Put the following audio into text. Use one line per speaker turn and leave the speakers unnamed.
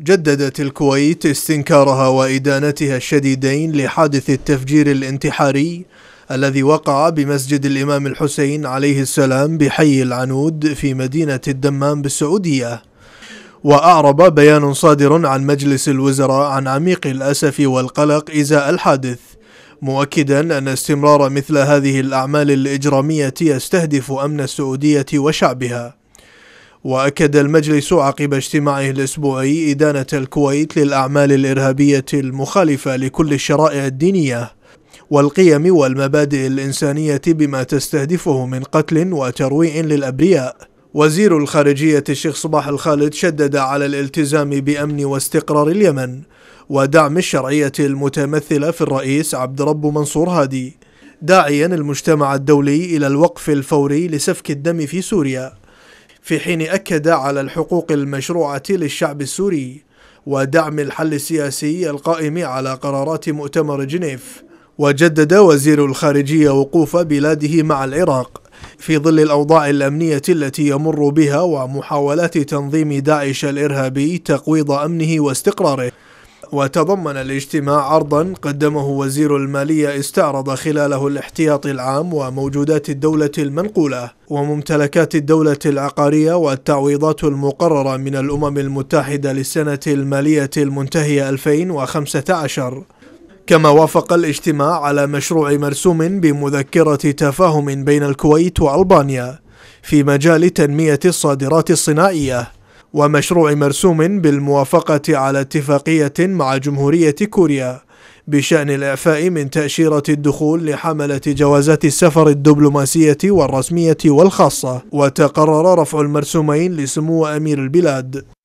جددت الكويت استنكارها وإدانتها الشديدين لحادث التفجير الانتحاري الذي وقع بمسجد الإمام الحسين عليه السلام بحي العنود في مدينة الدمام بالسعودية وأعرب بيان صادر عن مجلس الوزراء عن عميق الأسف والقلق إزاء الحادث مؤكدا أن استمرار مثل هذه الأعمال الإجرامية يستهدف أمن السعودية وشعبها وأكد المجلس عقب اجتماعه الأسبوعي إدانة الكويت للأعمال الإرهابية المخالفة لكل الشرائع الدينية والقيم والمبادئ الإنسانية بما تستهدفه من قتل وترويع للأبرياء وزير الخارجية الشيخ صباح الخالد شدد على الالتزام بأمن واستقرار اليمن ودعم الشرعية المتمثلة في الرئيس عبد رب منصور هادي داعيا المجتمع الدولي إلى الوقف الفوري لسفك الدم في سوريا في حين أكد على الحقوق المشروعة للشعب السوري ودعم الحل السياسي القائم على قرارات مؤتمر جنيف وجدد وزير الخارجية وقوف بلاده مع العراق في ظل الأوضاع الأمنية التي يمر بها ومحاولات تنظيم داعش الإرهابي تقويض أمنه واستقراره وتضمن الاجتماع عرضا قدمه وزير المالية استعرض خلاله الاحتياط العام وموجودات الدولة المنقولة وممتلكات الدولة العقارية والتعويضات المقررة من الأمم المتحدة للسنة المالية المنتهية 2015 كما وافق الاجتماع على مشروع مرسوم بمذكرة تفاهم بين الكويت وألبانيا في مجال تنمية الصادرات الصناعية ومشروع مرسوم بالموافقة على اتفاقية مع جمهورية كوريا بشأن الإعفاء من تأشيرة الدخول لحملة جوازات السفر الدبلوماسية والرسمية والخاصة وتقرر رفع المرسومين لسمو أمير البلاد